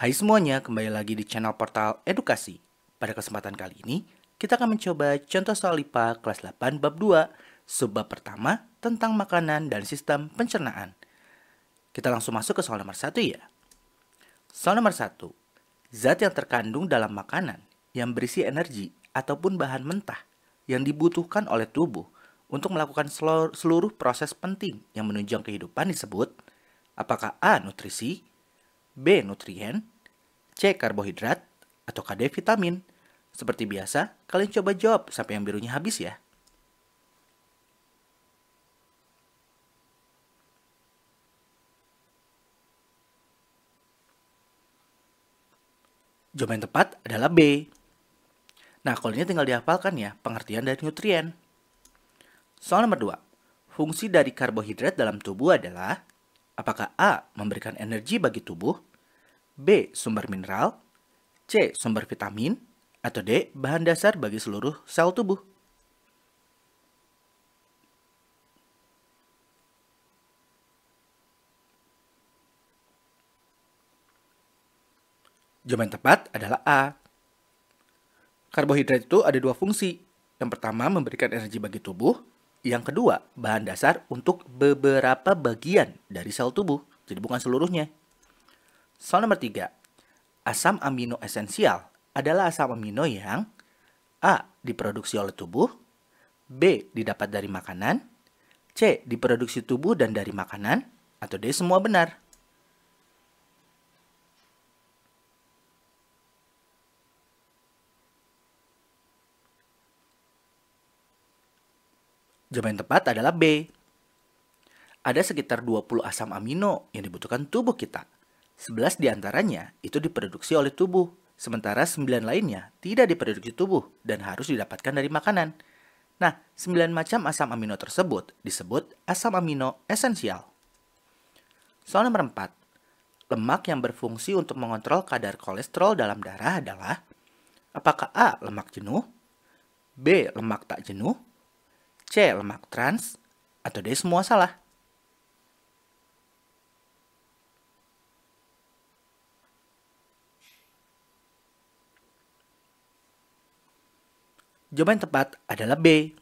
Hai semuanya, kembali lagi di channel Portal Edukasi. Pada kesempatan kali ini, kita akan mencoba contoh soal IPA kelas 8 bab 2, subbab pertama tentang makanan dan sistem pencernaan. Kita langsung masuk ke soal nomor 1 ya. Soal nomor 1. Zat yang terkandung dalam makanan yang berisi energi ataupun bahan mentah yang dibutuhkan oleh tubuh untuk melakukan seluruh proses penting yang menunjang kehidupan disebut apakah A. Nutrisi B. Nutrien C. Karbohidrat atau Kd Vitamin? Seperti biasa, kalian coba jawab sampai yang birunya habis ya. Jawaban yang tepat adalah B. Nah, kalau ini tinggal dihafalkan ya, pengertian dari nutrien. Soal nomor 2. Fungsi dari karbohidrat dalam tubuh adalah Apakah A. Memberikan energi bagi tubuh B. Sumber mineral C. Sumber vitamin atau D. Bahan dasar bagi seluruh sel tubuh Jawaban tepat adalah A. Karbohidrat itu ada dua fungsi. Yang pertama memberikan energi bagi tubuh, yang kedua bahan dasar untuk beberapa bagian dari sel tubuh. Jadi bukan seluruhnya. Soal nomor 3. Asam amino esensial adalah asam amino yang A. diproduksi oleh tubuh, B. didapat dari makanan, C. diproduksi tubuh dan dari makanan, atau D. semua benar. Jawaban tepat adalah B. Ada sekitar 20 asam amino yang dibutuhkan tubuh kita. 11 diantaranya itu diproduksi oleh tubuh, sementara 9 lainnya tidak diproduksi tubuh dan harus didapatkan dari makanan. Nah, 9 macam asam amino tersebut disebut asam amino esensial. Soal nomor 4. Lemak yang berfungsi untuk mengontrol kadar kolesterol dalam darah adalah Apakah A. Lemak jenuh B. Lemak tak jenuh C. Lemak trans Atau D. Semua salah Jawaban yang tepat adalah B.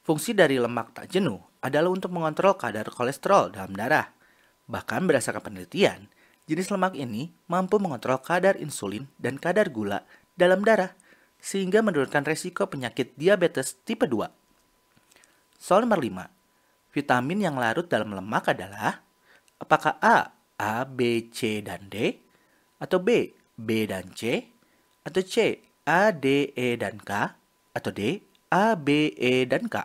Fungsi dari lemak tak jenuh adalah untuk mengontrol kadar kolesterol dalam darah. Bahkan berdasarkan penelitian, jenis lemak ini mampu mengontrol kadar insulin dan kadar gula dalam darah, sehingga menurunkan resiko penyakit diabetes tipe 2. Soal nomor 5. Vitamin yang larut dalam lemak adalah apakah A, A, B, C, dan D, atau B, B dan C, atau C, A, D, E, dan K, atau D, A, B, E, dan K.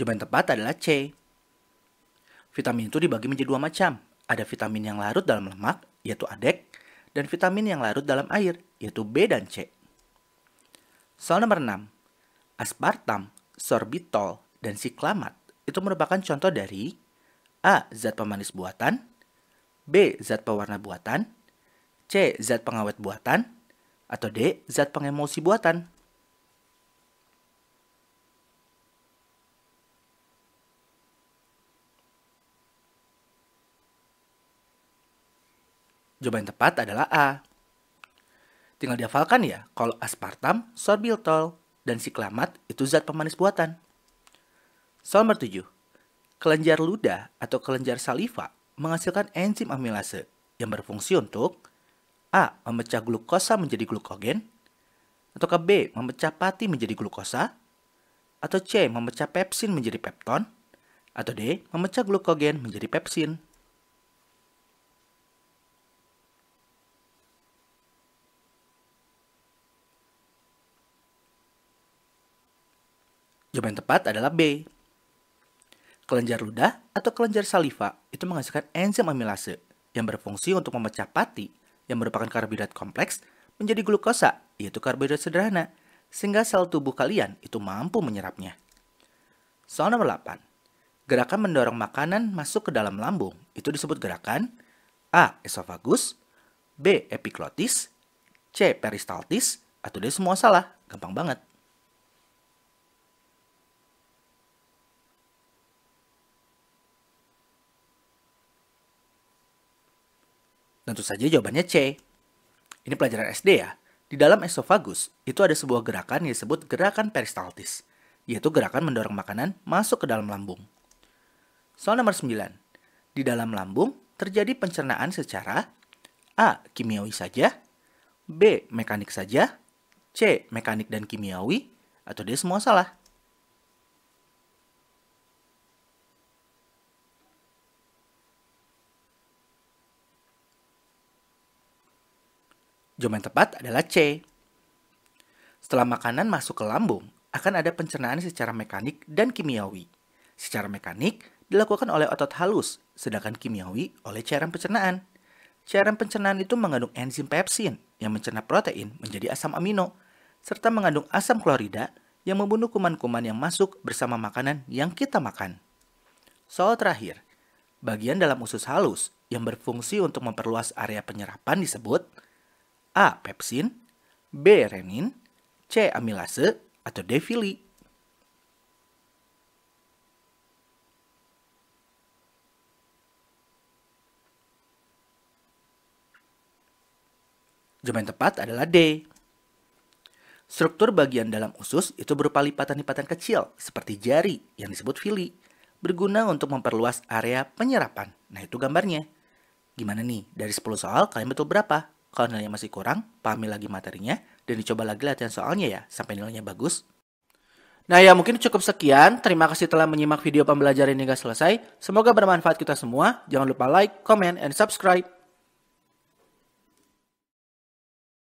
Jawaban tepat adalah C. Vitamin itu dibagi menjadi dua macam. Ada vitamin yang larut dalam lemak, yaitu ADEK, dan vitamin yang larut dalam air, yaitu B dan C. Soal nomor 6. Aspartam, sorbitol, dan siklamat itu merupakan contoh dari A. Zat pemanis buatan B. Zat pewarna buatan C. Zat pengawet buatan atau D. Zat pengemulsi buatan Jawaban tepat adalah A. Tinggal dihafalkan ya, kalau aspartam, sorbitol, dan siklamat itu zat pemanis buatan. Soal Nomor 7. Kelenjar ludah atau kelenjar saliva menghasilkan enzim amilase yang berfungsi untuk A. Memecah glukosa menjadi glukogen atau B. Memecah pati menjadi glukosa atau C. Memecah pepsin menjadi pepton atau D. Memecah glukogen menjadi pepsin. Jawaban tepat adalah B. Kelenjar ludah atau kelenjar saliva itu menghasilkan enzim amilase yang berfungsi untuk memecah pati yang merupakan karbohidrat kompleks menjadi glukosa, yaitu karbohidrat sederhana, sehingga sel tubuh kalian itu mampu menyerapnya. Soal nomor 8. Gerakan mendorong makanan masuk ke dalam lambung itu disebut gerakan A. Esofagus B. Epiklotis C. Peristaltis atau dia semua salah, gampang banget. Tentu saja jawabannya C. Ini pelajaran SD ya. Di dalam esofagus, itu ada sebuah gerakan yang disebut gerakan peristaltis, yaitu gerakan mendorong makanan masuk ke dalam lambung. Soal nomor 9. Di dalam lambung, terjadi pencernaan secara A. Kimiawi saja B. Mekanik saja C. Mekanik dan kimiawi Atau D. Semua salah Jawaban tepat adalah C. Setelah makanan masuk ke lambung, akan ada pencernaan secara mekanik dan kimiawi. Secara mekanik dilakukan oleh otot halus, sedangkan kimiawi oleh cairan pencernaan. Cairan pencernaan itu mengandung enzim pepsin yang mencerna protein menjadi asam amino, serta mengandung asam klorida yang membunuh kuman-kuman yang masuk bersama makanan yang kita makan. Soal terakhir, bagian dalam usus halus yang berfungsi untuk memperluas area penyerapan disebut A. Pepsin B. Renin C. Amilase atau D. Fili. Jawaban tepat adalah D. Struktur bagian dalam usus itu berupa lipatan-lipatan kecil seperti jari yang disebut fili, berguna untuk memperluas area penyerapan. Nah itu gambarnya. Gimana nih, dari 10 soal kalian betul berapa? Kalau nilainya masih kurang, pahami lagi materinya, dan dicoba lagi latihan soalnya ya, sampai nilainya bagus. Nah ya mungkin cukup sekian, terima kasih telah menyimak video pembelajaran hingga selesai. Semoga bermanfaat kita semua, jangan lupa like, comment, and subscribe.